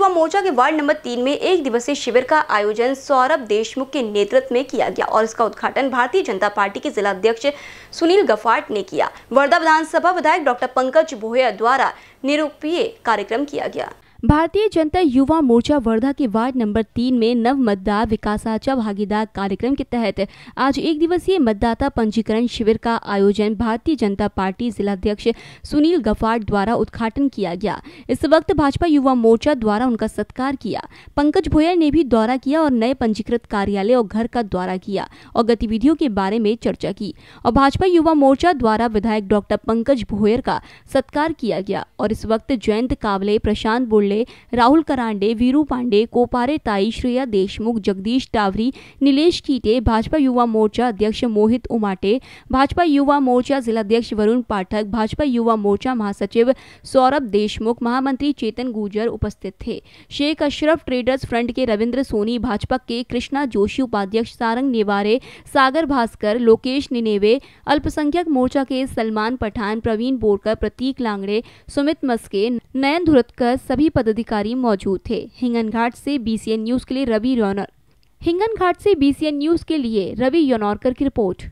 युवा मोर्चा के ward number तीन में एक दिवसीय शिविर का आयोजन सौरभ देशमुख के नेतृत्व में किया गया और इसका उद्घाटन भारतीय जनता पार्टी के जिला अध्यक्ष सुनील गफाट ने किया वर्धा विधानसभा विधायक डॉक्टर पंकज भोया द्वारा निरूपीय कार्यक्रम किया गया भारतीय जनता युवा मोर्चा वर्धा के वार्ड नंबर तीन में नव मतदार विकासाचा भागीदार कार्यक्रम के तहत आज एक दिवसीय मतदाता पंजीकरण शिविर का आयोजन भारतीय जनता पार्टी जिलाध्यक्ष सुनील गफाट द्वारा उद्घाटन किया गया इस वक्त भाजपा युवा मोर्चा द्वारा उनका सत्कार किया पंकज भोयर ने भी दौरा किया और नए पंजीकृत कार्यालय और घर का दौरा किया और गतिविधियों के बारे में चर्चा की और भाजपा युवा मोर्चा द्वारा विधायक डॉक्टर पंकज भोयर का सत्कार किया गया और इस वक्त जयंत कावले प्रशांत बोल पिल्ले राहुल करांडे वीरू पांडे कोपारे ताई श्रेया देशमुख जगदीश टावरी नीलेश कीटे भाजपा युवा मोर्चा अध्यक्ष मोहित उमाटे भाजपा युवा मोर्चा जिलाध्यक्ष वरुण पाठक भाजपा युवा मोर्चा महासचिव सौरभ देशमुख महामंत्री चेतन गुर्जर उपस्थित थे शेख अशरफ ट्रेडर्स फ्रंट के रविंद्र सोनी भाजपा के कृष्णा जोशी उपाध्यक्ष सारंग नेवारे सागर भास्कर लोकेश निनेवे अल्पसंख्यक मोर्चा के सलमान पठान प्रवीण बोरकर प्रतीक लांगड़े सुमित मस्के नयन धुरतकर सभी पदाधिकारी मौजूद थे हिंगनघाट से बीसीएन न्यूज के लिए रवि हिंगन हिंगनघाट से बीसीएन न्यूज के लिए रवि योनौरकर की रिपोर्ट